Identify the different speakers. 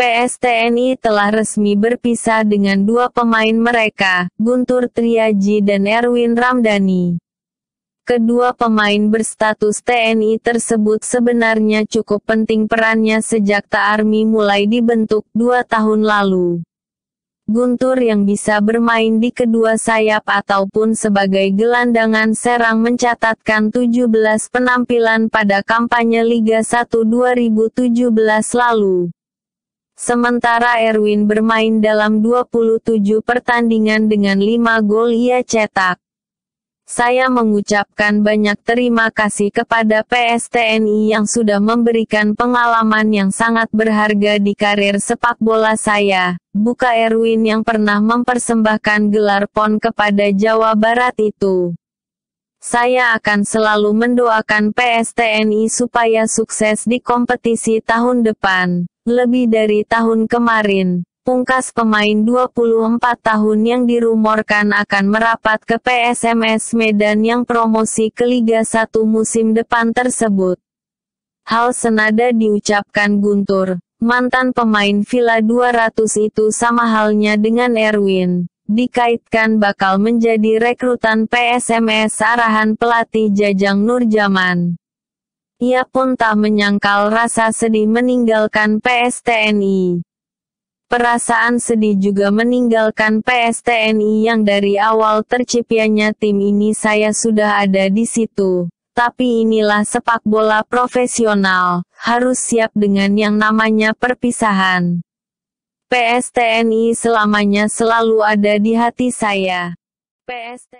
Speaker 1: PSTNI telah resmi berpisah dengan dua pemain mereka, Guntur Triaji dan Erwin Ramdhani. Kedua pemain berstatus TNI tersebut sebenarnya cukup penting perannya sejak TA-ARMY mulai dibentuk dua tahun lalu. Guntur yang bisa bermain di kedua sayap ataupun sebagai gelandangan serang mencatatkan 17 penampilan pada kampanye Liga 1 2017 lalu. Sementara Erwin bermain dalam 27 pertandingan dengan 5 gol ia cetak. Saya mengucapkan banyak terima kasih kepada PSTNI yang sudah memberikan pengalaman yang sangat berharga di karir sepak bola saya. Buka Erwin yang pernah mempersembahkan gelar PON kepada Jawa Barat itu. Saya akan selalu mendoakan PSTNI supaya sukses di kompetisi tahun depan, lebih dari tahun kemarin. Pungkas pemain 24 tahun yang dirumorkan akan merapat ke PSMS Medan yang promosi ke Liga 1 musim depan tersebut. Hal senada diucapkan Guntur, mantan pemain Villa 200 itu sama halnya dengan Erwin dikaitkan bakal menjadi rekrutan PSMS arahan pelatih Jajang Nurjaman. Ia pun tak menyangkal rasa sedih meninggalkan PSTNI. Perasaan sedih juga meninggalkan PSTNI yang dari awal terciptanya tim ini saya sudah ada di situ. Tapi inilah sepak bola profesional, harus siap dengan yang namanya perpisahan. PSTNI selamanya selalu ada di hati saya. PSTNI